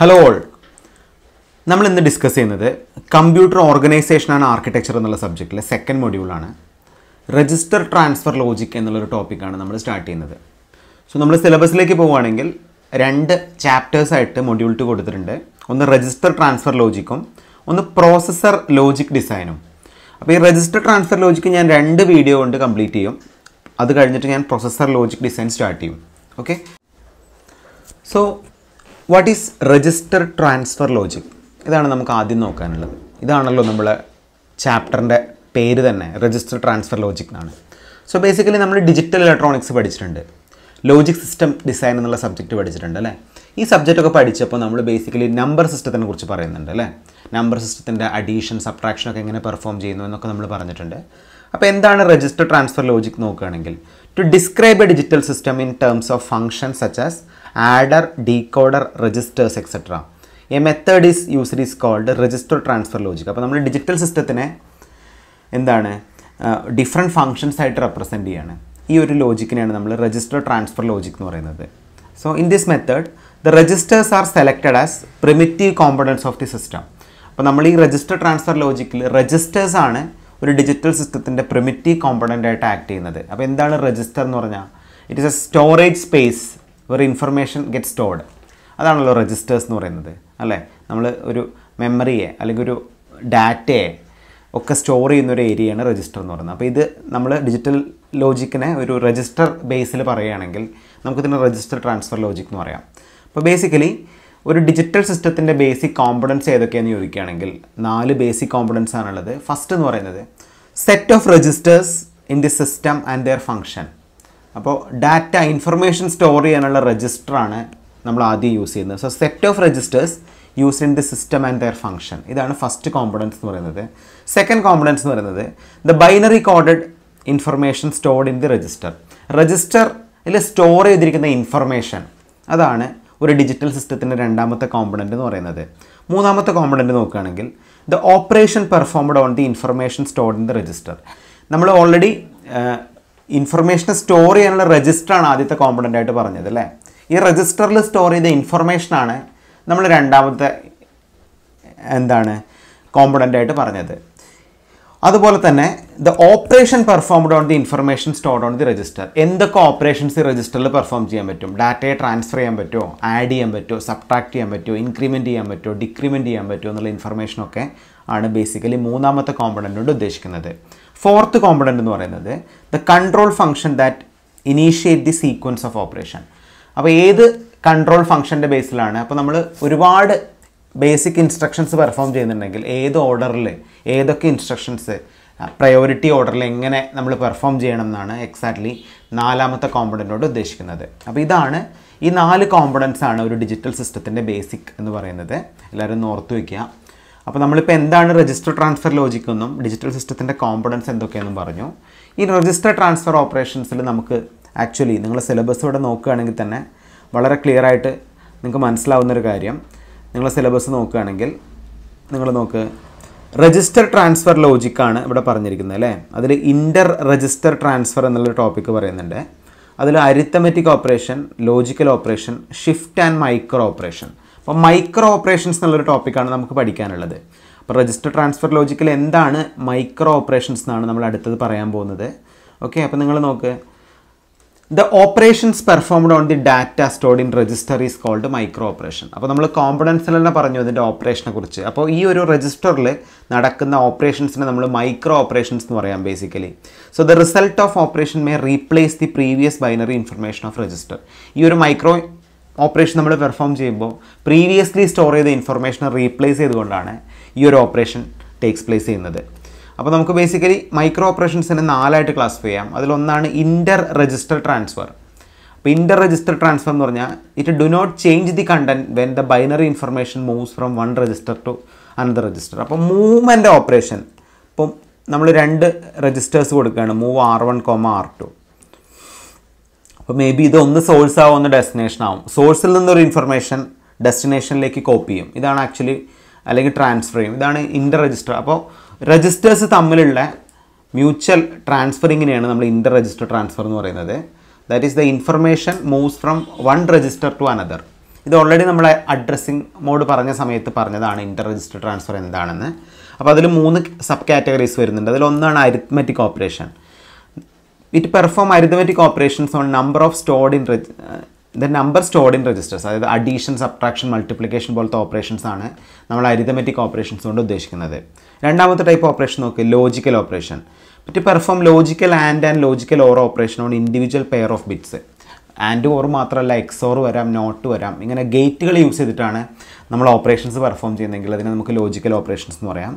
Hello all നമ്മൾ ഇന്ന് discuss ചെയ്യുന്നത് കമ്പ്യൂട്ടർ ഓർഗനൈസേഷൻ ആൻഡ് ആർക്കിടെക്ചർ എന്നുള്ള സബ്ജക്റ്റിലെ സെക്കൻഡ് മൊഡ്യൂളാണ് രജിസ്റ്റർ ട്രാൻസ്ഫർ ലോജിക് എന്നുള്ളൊരു ടോപ്പിക്കാണ് നമ്മൾ സ്റ്റാർട്ട് ചെയ്യുന്നത് സോ നമ്മൾ സിലബസിലേക്ക് പോവുകയാണെങ്കിൽ രണ്ട് ചാപ്റ്റേഴ്സായിട്ട് മൊഡ്യൂൾ ടു കൊടുത്തിട്ടുണ്ട് ഒന്ന് രജിസ്റ്റർ ട്രാൻസ്ഫർ ലോജിക്കും ഒന്ന് പ്രോസസ്സർ ലോജിക് ഡിസൈനും അപ്പോൾ ഈ രജിസ്റ്റർ ട്രാൻസ്ഫർ ലോജിക്ക് ഞാൻ രണ്ട് വീഡിയോ കൊണ്ട് കംപ്ലീറ്റ് ചെയ്യും അത് കഴിഞ്ഞിട്ട് ഞാൻ പ്രോസസ്സർ ലോജിക് ഡിസൈൻ സ്റ്റാർട്ട് ചെയ്യും okay so what is register transfer logic ഇതാണ് നമുക്ക് ആദ്യം നോക്കാനുള്ളത് ഇതാണല്ലോ നമ്മൾ ചാപ്റ്ററിൻ്റെ പേര് തന്നെ രജിസ്റ്റർ ട്രാൻസ്ഫർ ലോജിക് എന്നാണ് സോ ബേസിക്കലി നമ്മൾ ഡിജിറ്റൽ ഇലക്ട്രോണിക്സ് പഠിച്ചിട്ടുണ്ട് ലോജിക് സിസ്റ്റം ഡിസൈൻ എന്നുള്ള സബ്ജക്റ്റ് പഠിച്ചിട്ടുണ്ട് അല്ലേ ഈ സബ്ജക്റ്റ് ഒക്കെ പഠിച്ചപ്പോൾ നമ്മൾ ബേസിക്കലി നമ്പർ സിസ്റ്റത്തിനെ കുറിച്ച് പറയുന്നുണ്ട് അല്ലേ നമ്പർ സിസ്റ്റത്തിൻ്റെ അഡീഷൻ സബ്ട്രാക്ഷൻ ഒക്കെ എങ്ങനെ പെർഫോം ചെയ്യുന്നു എന്നൊക്കെ നമ്മൾ പറഞ്ഞിട്ടുണ്ട് അപ്പോൾ എന്താണ് രജിസ്റ്റർ ട്രാൻസ്ഫർ ലോജിക് നോക്കുകയാണെങ്കിൽ to describe a digital system in terms of function such as adder decoder registers etcetera a method is used is called register transfer logic അപ്പോൾ നമ്മൾ ഡിജിറ്റൽ സിസ്റ്റത്തിനെ എന്താണ് ഡിഫറെൻറ്റ് ഫങ്ഷൻസ് ആയിട്ട് റെപ്രസെൻ്റ് ചെയ്യാണ് ഈ ഒരു ലോജിക്കിനെയാണ് നമ്മൾ register transfer logic എന്ന് പറയുന്നത് so in this method the registers are selected as primitive components of the system അപ്പോൾ നമ്മൾ ഈ രജിസ്റ്റർ ട്രാൻസ്ഫർ ലോജിക്കിൽ രജിസ്റ്റേഴ്സ് ആണ് ഒരു ഡിജിറ്റൽ സിസ്റ്റത്തിൻ്റെ പ്രിമിറ്റീവ് കോമ്പണൻ്റ് ആയിട്ട് ആക്ട് ചെയ്യുന്നത് അപ്പോൾ എന്താണ് രജിസ്റ്റർ എന്ന് പറഞ്ഞാൽ it is a storage space where information get stored അതാണല്ലോ രജിസ്റ്റേഴ്സ് എന്ന് പറയുന്നത് അല്ലേ നമ്മൾ ഒരു മെമ്മറിയെ അല്ലെങ്കിൽ ഒരു ഡാറ്റയെ ഒക്കെ സ്റ്റോർ ചെയ്യുന്ന ഒരു ഏരിയയാണ് രജിസ്റ്റർ എന്ന് പറയുന്നത് അപ്പോൾ ഇത് നമ്മൾ ഡിജിറ്റൽ ലോജിക്കിനെ ഒരു രജിസ്റ്റർ ബേസിൽ പറയുകയാണെങ്കിൽ നമുക്കിതിന് രജിസ്റ്റർ ട്രാൻസ്ഫർ ലോജിക് എന്ന് പറയാം അപ്പോൾ ബേസിക്കലി ഒരു ഡിജിറ്റൽ സിസ്റ്റത്തിൻ്റെ ബേസിക് കോമ്പണൻസ് ഏതൊക്കെയാണെന്ന് ചോദിക്കുകയാണെങ്കിൽ നാല് ബേസിക് കോമ്പണൻസ് ആണുള്ളത് ഫസ്റ്റ് എന്ന് പറയുന്നത് set of registers in the system and their function അപ്പോൾ ഡാറ്റ ഇൻഫർമേഷൻ സ്റ്റോർ ചെയ്യാനുള്ള രജിസ്റ്ററാണ് നമ്മൾ ആദ്യം യൂസ് ചെയ്യുന്നത് so set of registers use in the system and their function ഇതാണ് ഫസ്റ്റ് കോമ്പണൻസ് എന്ന് പറയുന്നത് സെക്കൻഡ് കോമ്പണൻസ് എന്ന് പറയുന്നത് the binary coded information stored in the register രജിസ്റ്ററിൽ സ്റ്റോർ ചെയ്തിരിക്കുന്ന ഇൻഫർമേഷൻ അതാണ് ഒരു ഡിജിറ്റൽ സിസ്റ്റത്തിൻ്റെ രണ്ടാമത്തെ കോമ്പണൻ്റ് എന്ന് പറയുന്നത് മൂന്നാമത്തെ കോമ്പണൻ്റ് നോക്കുകയാണെങ്കിൽ the operation performed on the information stored in the register നമ്മൾ ഓൾറെഡി ഇൻഫർമേഷൻ സ്റ്റോർ ചെയ്യാനുള്ള രജിസ്റ്ററാണ് ആദ്യത്തെ കോമ്പണൻ്റ് ആയിട്ട് പറഞ്ഞത് അല്ലേ ഈ രജിസ്റ്ററിൽ സ്റ്റോർ ചെയ്ത ഇൻഫർമേഷനാണ് നമ്മൾ രണ്ടാമത്തെ എന്താണ് കോമ്പണൻ്റ് ആയിട്ട് പറഞ്ഞത് അതുപോലെ തന്നെ the operation performed on the information stored on the register എന്തൊക്കെ ഓപ്പറേഷൻസ് ഈ രജിസ്റ്ററിൽ പെർഫോം ചെയ്യാൻ പറ്റും ഡാറ്റയെ ട്രാൻസ്ഫർ ചെയ്യാൻ പറ്റുമോ ആഡ് ചെയ്യാൻ പറ്റുമോ സബ്ട്രാക്ട് ചെയ്യാൻ പറ്റുമോ ഇൻക്രിമെൻറ്റ് ചെയ്യാൻ പറ്റുമോ ഡിക്രിമെൻറ്റ് ചെയ്യാൻ പറ്റുമോ എന്നുള്ള ഇൻഫർമേഷനൊക്കെ ആണ് ബേസിക്കലി മൂന്നാമത്തെ കോമ്പണൻ്റ് കൊണ്ട് ഉദ്ദേശിക്കുന്നത് ഫോർത്ത് കോമ്പണൻ്റ് എന്ന് പറയുന്നത് the control function that initiate the sequence of operation അപ്പോൾ ഏത് കൺട്രോൾ ഫംഗ്ഷൻ്റെ ബേസിലാണ് അപ്പോൾ നമ്മൾ ഒരുപാട് ബേസിക് ഇൻസ്ട്രക്ഷൻസ് പെർഫോം ചെയ്യുന്നുണ്ടെങ്കിൽ ഏത് ഓർഡറിൽ ഏതൊക്കെ ഇൻസ്ട്രക്ഷൻസ് പ്രയോറിറ്റി ഓർഡറിൽ എങ്ങനെ നമ്മൾ പെർഫോം ചെയ്യണം എന്നാണ് എക്സാക്ട്ലി നാലാമത്തെ കോമ്പണൻറ്റോട് ഉദ്ദേശിക്കുന്നത് അപ്പോൾ ഇതാണ് ഈ നാല് കോമ്പണൻസ് ആണ് ഒരു ഡിജിറ്റൽ സിസ്റ്റത്തിൻ്റെ ബേസിക് എന്ന് പറയുന്നത് എല്ലാവരും ഓർത്ത് വയ്ക്കുക അപ്പോൾ നമ്മളിപ്പോൾ എന്താണ് രജിസ്റ്റർ ട്രാൻസ്ഫർ ലോജിക് എന്നും ഡിജിറ്റൽ സിസ്റ്റത്തിൻ്റെ കോമ്പണൻസ് എന്തൊക്കെയെന്നും പറഞ്ഞു ഈ രജിസ്റ്റർ ട്രാൻസ്ഫർ ഓപ്പറേഷൻസിൽ നമുക്ക് ആക്ച്വലി നിങ്ങൾ സിലബസ് ഇവിടെ നോക്കുകയാണെങ്കിൽ തന്നെ വളരെ ക്ലിയർ ആയിട്ട് നിങ്ങൾക്ക് ഒരു കാര്യം നിങ്ങൾ സിലബസ് നോക്കുകയാണെങ്കിൽ നിങ്ങൾ നോക്ക് രജിസ്റ്റർ ട്രാൻസ്ഫർ ലോജിക്കാണ് ഇവിടെ പറഞ്ഞിരിക്കുന്നത് അല്ലേ അതിൽ ഇൻ്റർ രജിസ്റ്റർ ട്രാൻസ്ഫർ എന്നുള്ളൊരു ടോപ്പിക്ക് പറയുന്നുണ്ട് അതിൽ arithmetic operation logical operation shift and micro operation അപ്പോൾ മൈക്രോ ഓപ്പറേഷൻസ് എന്നുള്ളൊരു ടോപ്പിക്കാണ് നമുക്ക് പഠിക്കാനുള്ളത് അപ്പോൾ രജിസ്റ്റർ ട്രാൻസ്ഫർ ലോജിക്കിൽ എന്താണ് മൈക്രോ ഓപ്പറേഷൻസ് എന്നാണ് നമ്മൾ അടുത്തത് പറയാൻ പോകുന്നത് ഓക്കെ അപ്പോൾ നിങ്ങൾ നോക്ക് the operations performed on the data stored in register is called micro operation അപ്പോൾ നമ്മൾ കോമ്പണൻസിൽ തന്നെ പറഞ്ഞു അതിൻ്റെ ഓപ്പറേഷനെ കുറിച്ച് അപ്പോൾ ഈ ഒരു രജിസ്റ്ററിൽ നടക്കുന്ന ഓപ്പറേഷൻസിനെ നമ്മൾ മൈക്രോ ഓപ്പറേഷൻസ് എന്ന് പറയാം basically so the result of operation may replace the previous binary information of register ഈ ഒരു മൈക്രോ ഓപ്പറേഷൻ നമ്മൾ പെർഫോം ചെയ്യുമ്പോൾ പ്രീവിയസ്ലി സ്റ്റോർ ചെയ്ത ഇൻഫർമേഷനെ റീപ്ലേസ് ചെയ്തുകൊണ്ടാണ് ഈ ഒരു ഓപ്പറേഷൻ ടേക്സ് പ്ലേസ് ചെയ്യുന്നത് അപ്പോൾ നമുക്ക് ബേസിക്കലി മൈക്രോ ഓപ്പറേഷൻസിനെ നാലായിട്ട് ക്ലാസിഫൈ ചെയ്യാം അതിലൊന്നാണ് ഇൻ്റർ രജിസ്റ്റർ ട്രാൻസ്ഫർ അപ്പോൾ ഇൻ്റർ രജിസ്റ്റർ ട്രാൻസ്ഫർ എന്ന് പറഞ്ഞാൽ it do not change the content when the binary information moves from one register to another register അപ്പോൾ മൂവ്മെൻ്റ് ഓപ്പറേഷൻ ഇപ്പം നമ്മൾ രണ്ട് രജിസ്റ്റേഴ്സ് കൊടുക്കുകയാണ് move R one comma R two അപ്പോൾ മേ ബി ഇതൊന്ന് സോഴ്സ് ആവും ഒന്ന് ഡെസ്റ്റിനേഷൻ ആവും സോഴ്സിൽ നിന്നൊരു ഇൻഫർമേഷൻ ഡെസ്റ്റിനേഷനിലേക്ക് കോപ്പി ചെയ്യും ഇതാണ് ആക്ച്വലി അല്ലെങ്കിൽ ട്രാൻസ്ഫർ ചെയ്യും ഇതാണ് ഇൻ്റർ രജിസ്റ്റർ അപ്പോൾ രജിസ്റ്റേഴ്സ് തമ്മിലുള്ള മ്യൂച്വൽ ട്രാൻസ്ഫറിങ്ങിനെയാണ് നമ്മൾ ഇൻ്റർ രജിസ്റ്റർ ട്രാൻസ്ഫർ എന്ന് പറയുന്നത് that is the information moves from one register to another ഇത് ഓൾറെഡി നമ്മളെ അഡ്രസ്സിങ് മോഡ് പറഞ്ഞ സമയത്ത് പറഞ്ഞതാണ് ഇൻ്റർ രജിസ്റ്റർ ട്രാൻസ്ഫർ എന്താണെന്ന് അപ്പോൾ അതിൽ മൂന്ന് സബ് കാറ്റഗറീസ് വരുന്നുണ്ട് അതിലൊന്നാണ് arithmetic operation it perform arithmetic operations on number of stored in the number stored in registers അതായത് അഡീഷൻ സബ്ട്രാക്ഷൻ മൾട്ടിപ്ലിക്കേഷൻ പോലത്തെ ഓപ്പറേഷൻസ് ആണ് നമ്മൾ അരിതമെറ്റിക് ഓപ്പറേഷൻസ് കൊണ്ട് ഉദ്ദേശിക്കുന്നത് രണ്ടാമത്തെ ടൈപ്പ് ഓപ്പറേഷൻ നോക്കുക logical operation it perform logical and and logical or operation on individual pair of bits and or മാത്രമല്ല XOR വരാം നോട്ട് വരാം ഇങ്ങനെ ഗേറ്റുകൾ യൂസ് ചെയ്തിട്ടാണ് നമ്മൾ ഓപ്പറേഷൻസ് പെർഫോം ചെയ്യുന്നതെങ്കിൽ അതിനെ നമുക്ക് ലോജിക്കൽ ഓപ്പറേഷൻസ് എന്ന് പറയാം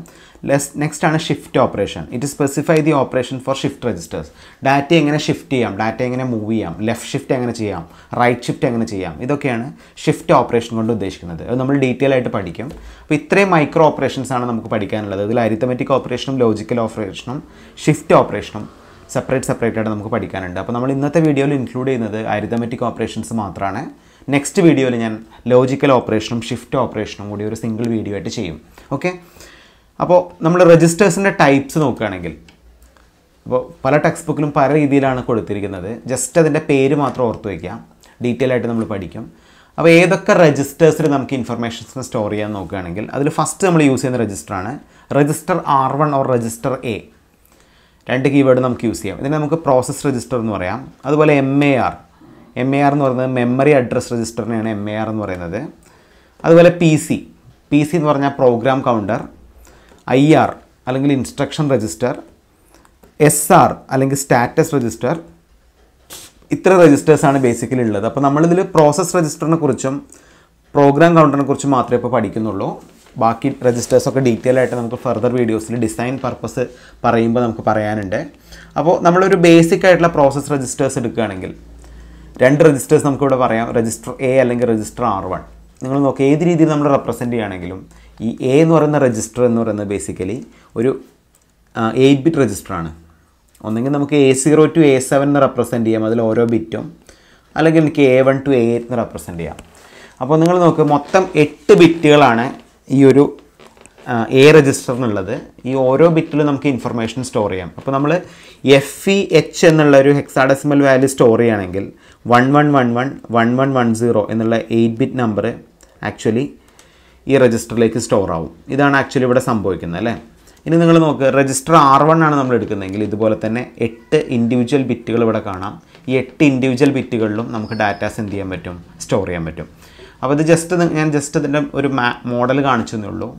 ലെസ് നെക്സ്റ്റ് ആണ് shift operation it specify the operation for shift registers data എങ്ങനെ ഷിഫ്റ്റ് ചെയ്യാം ഡാറ്റ എങ്ങനെ മൂവ് ചെയ്യാം ലെഫ്റ്റ് ഷിഫ്റ്റ് എങ്ങനെ ചെയ്യാം റൈറ്റ് ഷിഫ്റ്റ് എങ്ങനെ ചെയ്യാം ഇതൊക്കെയാണ് ഷിഫ്റ്റ് ഓപ്പറേഷൻ കൊണ്ട് ഉദ്ദേശിക്കുന്നത് അത് നമ്മൾ ഡീറ്റെയിൽ ആയിട്ട് പഠിക്കും അപ്പോൾ ഇത്രയും മൈക്രോ ഓപ്പറേഷൻസ് ആണ് നമുക്ക് പഠിക്കാനുള്ളത് അതിൽ അരിത്തമെറ്റിക് ഓപ്പറേഷനും ലോജിക്കൽ ഓപ്പറേഷനും ഷിഫ്റ്റ് ഓപ്പറേഷനും സെപ്പറേറ്റ് സെപ്പറേറ്റ് ആയിട്ട് നമുക്ക് പഠിക്കാനുണ്ട് അപ്പോൾ നമ്മൾ ഇന്നത്തെ വീഡിയോയിൽ ഇൻക്ലൂഡ് ചെയ്യുന്നത് അരിതമെറ്റിക് ഓപ്പറേഷൻസ് മാത്രമാണ് നെക്സ്റ്റ് വീഡിയോയിൽ ഞാൻ ലോജിക്കൽ ഓപ്പറേഷനും ഷിഫ്റ്റ് ഓപ്പറേഷനും കൂടി ഒരു സിംഗിൾ വീഡിയോ ആയിട്ട് ചെയ്യും ഓക്കെ അപ്പോൾ നമ്മൾ രജിസ്റ്റേഴ്സിൻ്റെ ടൈപ്സ് നോക്കുകയാണെങ്കിൽ അപ്പോൾ പല ടെക്സ്റ്റ് ബുക്കിലും പല രീതിയിലാണ് കൊടുത്തിരിക്കുന്നത് ജസ്റ്റ് അതിൻ്റെ പേര് മാത്രം ഓർത്ത് വയ്ക്കാം ഡീറ്റെയിൽ ആയിട്ട് നമ്മൾ പഠിക്കും അപ്പോൾ ഏതൊക്കെ രജിസ്റ്റേഴ്സിൽ നമുക്ക് ഇൻഫർമേഷൻസ് സ്റ്റോർ ചെയ്യാൻ നോക്കുകയാണെങ്കിൽ അതിൽ ഫസ്റ്റ് നമ്മൾ യൂസ് ചെയ്യുന്ന രജിസ്റ്ററാണ് register R one or register A രണ്ട് കീവേഡ് നമുക്ക് യൂസ് ചെയ്യാം ഇതിനെ നമുക്ക് പ്രോസസ് രജിസ്റ്റർ എന്ന് പറയാം അതുപോലെ M A R M A R എന്ന് പറയുന്നത് മെമ്മറി അഡ്രസ് രജിസ്റ്ററിനെയാണ് എം എ ആർ എന്ന് പറയുന്നത് അതുപോലെ പി സി പി സി എന്ന് പറഞ്ഞാൽ പ്രോഗ്രാം കൗണ്ടർ ഐ ആർ അല്ലെങ്കിൽ ഇൻസ്ട്രക്ഷൻ രജിസ്റ്റർ എസ് ആർ അല്ലെങ്കിൽ സ്റ്റാറ്റസ് രജിസ്റ്റർ ഇത്ര രജിസ്റ്റേഴ്സാണ് ബേസിക്കലി ഉള്ളത് അപ്പോൾ നമ്മളിതിൽ പ്രോസസ് രജിസ്റ്ററിനെ കുറിച്ചും പ്രോഗ്രാം കൗണ്ടറിനെ കുറിച്ചും മാത്രമേ ഇപ്പോൾ പഠിക്കുന്നുള്ളൂ ബാക്കി രജിസ്റ്റേഴ്സൊക്കെ ഡീറ്റെയിൽ ആയിട്ട് നമുക്ക് ഫർദർ വീഡിയോസിൽ ഡിസൈൻ പർപ്പസ് പറയുമ്പോൾ നമുക്ക് പറയാനുണ്ട് അപ്പോൾ നമ്മളൊരു ബേസിക് ആയിട്ടുള്ള പ്രോസസ് രജിസ്റ്റേഴ്സ് എടുക്കുകയാണെങ്കിൽ രണ്ട് രജിസ്റ്റേഴ്സ് നമുക്കിവിടെ പറയാം രജിസ്റ്റർ എ അല്ലെങ്കിൽ രജിസ്റ്റർ ആർ വൺ നിങ്ങൾ നോക്കുക ഏത് രീതിയിൽ നമ്മൾ റെപ്രസെൻ്റ് ചെയ്യുകയാണെങ്കിലും ഈ എ എന്ന് പറയുന്ന രജിസ്റ്റർ എന്ന് പറയുന്നത് ബേസിക്കലി ഒരു എയ്റ്റ് ബിറ്റ് രജിസ്റ്റർ ആണ് ഒന്നെങ്കിൽ നമുക്ക് A zero to A seven എന്ന് റെപ്രസെൻ്റ് ചെയ്യാം അതിൽ ഓരോ ബിറ്റും അല്ലെങ്കിൽ എനിക്ക് A one to A eight എന്ന് റെപ്രസെൻ്റ് ചെയ്യാം അപ്പോൾ നിങ്ങൾ നോക്കുക മൊത്തം എട്ട് ബിറ്റുകളാണ് ഈ ഒരു എ രജിസ്റ്റർ എന്നുള്ളത് ഈ ഓരോ ബിറ്റിലും നമുക്ക് ഇൻഫർമേഷൻ സ്റ്റോർ ചെയ്യാം അപ്പോൾ നമ്മൾ എഫ് ഇ എച്ച് e എന്നുള്ള ഒരു ഹെക്സാഡെസിമൽ വാല്യൂ സ്റ്റോർ ചെയ്യുകയാണെങ്കിൽ one one one one one one one zero എന്നുള്ള എയ്റ്റ് ബിറ്റ് നമ്പർ ആക്ച്വലി ഈ രജിസ്റ്ററിലേക്ക് സ്റ്റോർ ആവും ഇതാണ് ആക്ച്വലി ഇവിടെ സംഭവിക്കുന്നത് അല്ലേ ഇനി നിങ്ങൾ നോക്കുക രജിസ്റ്റർ ആർ വൺ ആണ് നമ്മൾ എടുക്കുന്നതെങ്കിൽ ഇതുപോലെ തന്നെ എട്ട് ഇൻഡിവിജ്വൽ ബിറ്റുകൾ ഇവിടെ കാണാം ഈ എട്ട് ഇൻഡിവിജ്വൽ ബിറ്റുകളിലും നമുക്ക് ഡാറ്റാസ് എന്ത് ചെയ്യാൻ പറ്റും സ്റ്റോർ ചെയ്യാൻ പറ്റും അപ്പോൾ ഇത് ജസ്റ്റ് ഞാൻ ജസ്റ്റ് ഇതിൻ്റെ ഒരു മോഡൽ കാണിച്ചു എന്നുള്ളൂ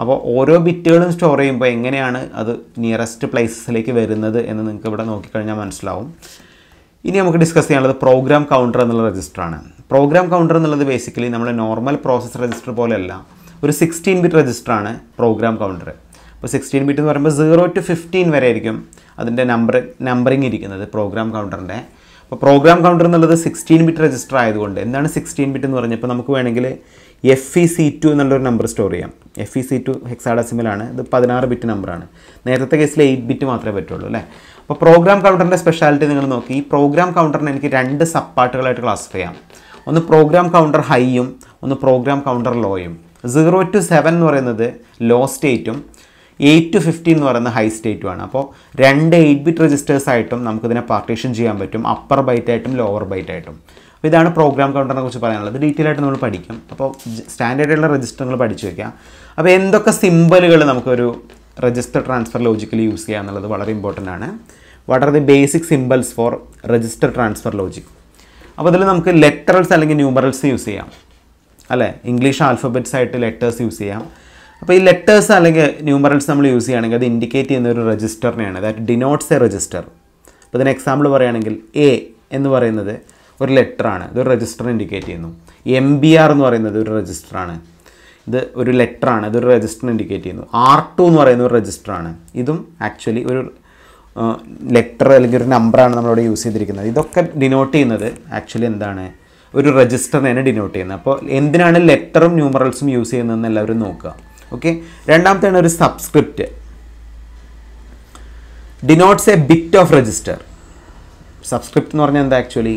അപ്പോൾ ഓരോ ബിറ്റുകളും സ്റ്റോർ ചെയ്യുമ്പോൾ എങ്ങനെയാണ് അത് നിയറസ്റ്റ് പ്ലേസസിലേക്ക് വരുന്നത് എന്ന് നിങ്ങൾക്ക് ഇവിടെ നോക്കിക്കഴിഞ്ഞാൽ മനസ്സിലാവും ഇനി നമുക്ക് ഡിസ്കസ് ചെയ്യാനുള്ളത് പ്രോഗ്രാം കൗണ്ടർ എന്നുള്ള രജിസ്റ്ററാണ് പ്രോഗ്രാം കൗണ്ടർ എന്നുള്ളത് ബേസിക്കലി നമ്മൾ നോർമൽ പ്രോസസ് രജിസ്റ്റർ പോലെയല്ല ഒരു സിക്സ്റ്റീൻ ബിറ്റ് രജിസ്റ്ററാണ് പ്രോഗ്രാം കൗണ്ടർ അപ്പോൾ സിക്സ്റ്റീൻ ബിറ്റ് എന്ന് പറയുമ്പോൾ സീറോ ടു ഫിഫ്റ്റീൻ വരെ ആയിരിക്കും അതിൻ്റെ നമ്പർ നമ്പറിങ് ഇരിക്കുന്നത് പ്രോഗ്രാം കൗണ്ടറിൻ്റെ അപ്പോൾ പ്രോഗ്രാം കൗണ്ടർ എന്നുള്ളത് സിക്സ്റ്റീൻ ബിറ്റ് രജിസ്റ്റർ ആയതുകൊണ്ട് എന്താണ് സിക്സ്റ്റീൻ ബിറ്റ് എന്ന് പറഞ്ഞപ്പോൾ നമുക്ക് വേണമെങ്കിൽ എഫ് ഇ സി ടു എന്നുള്ളൊരു നമ്പർ സ്റ്റോർ ചെയ്യാം എഫ് ഇ സി ടു ഹെക്സാഡസിമലാണ് ഇത് പതിനാറ് ബിറ്റ് നമ്പറാണ് നേരത്തെ കേസിൽ എയ്റ്റ് ബിറ്റ് മാത്രമേ പറ്റുള്ളൂ അല്ലേ അപ്പോൾ പ്രോഗ്രാം കൗണ്ടറിൻ്റെ സ്പെഷ്യാലിറ്റി നിങ്ങൾ നോക്കി ഈ പ്രോഗ്രാം കൗണ്ടറിന് എനിക്ക് രണ്ട് സബ് പാർട്ടുകളായിട്ട് ക്ലാസിഫൈ ചെയ്യാം ഒന്ന് പ്രോഗ്രാം കൗണ്ടർ ഹൈയും ഒന്ന് പ്രോഗ്രാം കൗണ്ടർ ലോയും സീറോ ടു സെവൻ എന്ന് പറയുന്നത് ലോ സ്റ്റേറ്റും എയ്റ്റ് ടു ഫിഫ്റ്റി എന്ന് പറയുന്ന ഹൈ സ്റ്റേറ്റുമാണ് അപ്പോൾ രണ്ട് എയ്റ്റ് ബിറ്റ് രജിസ്റ്റേഴ്സ് ആയിട്ടും നമുക്കിതിനെ പാർട്ടീഷൻ ചെയ്യാൻ പറ്റും അപ്പർ ബൈറ്റ് ആയിട്ടും ലോവർ ബൈറ്റ് ആയിട്ടും അപ്പോൾ ഇതാണ് പ്രോഗ്രാം കൗണ്ടറിനെ കുറിച്ച് പറയാനുള്ളത് ഡീറ്റെയിൽ ആയിട്ട് നമ്മൾ പഠിക്കും അപ്പോൾ സ്റ്റാൻഡേർഡായിട്ടുള്ള ഉള്ള രജിസ്റ്ററുകൾ പഠിച്ചു വയ്ക്കാം അപ്പോൾ എന്തൊക്കെ സിമ്പലുകൾ നമുക്കൊരു രജിസ്റ്റർ ട്രാൻസ്ഫർ ലോജിക്കലി യൂസ് ചെയ്യുക എന്നുള്ളത് വളരെ ഇമ്പോർട്ടൻ്റ് ആണ് what are the basic symbols for register transfer logic അപ്പോൾ അതിൽ നമുക്ക് ലെറ്ററൽസ് അല്ലെങ്കിൽ ന്യൂമറൽസ് യൂസ് ചെയ്യാം അല്ലേ ഇംഗ്ലീഷ് ആൽഫബറ്റ്സ് ആയിട്ട് ലെറ്റേഴ്സ് യൂസ് ചെയ്യാം അപ്പോൾ ഈ ലെറ്റേഴ്സ് അല്ലെങ്കിൽ ന്യൂമറൽസ് നമ്മൾ യൂസ് ചെയ്യുകയാണെങ്കിൽ അത് ഇൻഡിക്കേറ്റ് ചെയ്യുന്ന ഒരു രജിസ്റ്ററിനെയാണ് ദാറ്റ് ഡിനോട്ട്സ് എ രജിസ്റ്റർ അപ്പോൾ ഇതിന് എക്സാമ്പിൾ പറയുകയാണെങ്കിൽ എ എന്ന് പറയുന്നത് ഒരു ലെറ്ററാണ് ഇതൊരു രജിസ്റ്റർ ഇൻഡിക്കേറ്റ് ചെയ്യുന്നു എം ബി ആർ എന്ന് പറയുന്നത് ഒരു രജിസ്റ്ററാണ് ഇത് ഒരു ലെറ്ററാണ് ഇതൊരു രജിസ്റ്റർ ഇൻഡിക്കേറ്റ് ചെയ്യുന്നു ആർ ടു എന്ന് പറയുന്ന ഒരു രജിസ്റ്ററാണ് ഇതും ആക്ച്വലി ഒരു ലെറ്റർ അല്ലെങ്കിൽ ഒരു നമ്പറാണ് നമ്മളിവിടെ യൂസ് ചെയ്തിരിക്കുന്നത് ഇതൊക്കെ ഡിനോട്ട് ചെയ്യുന്നത് ആക്ച്വലി എന്താണ് ഒരു രജിസ്റ്ററിനെയാണ് ഡിനോട്ട് ചെയ്യുന്നത് അപ്പോൾ എന്തിനാണ് ലെറ്ററും ന്യൂമറൽസും യൂസ് ചെയ്യുന്നതെന്ന് എല്ലാവരും നോക്കുക ഓക്കെ രണ്ടാമത്തെയാണ് ഒരു subscript denotes a bit of register subscript എന്ന് പറഞ്ഞാൽ എന്താ ആക്ച്വലി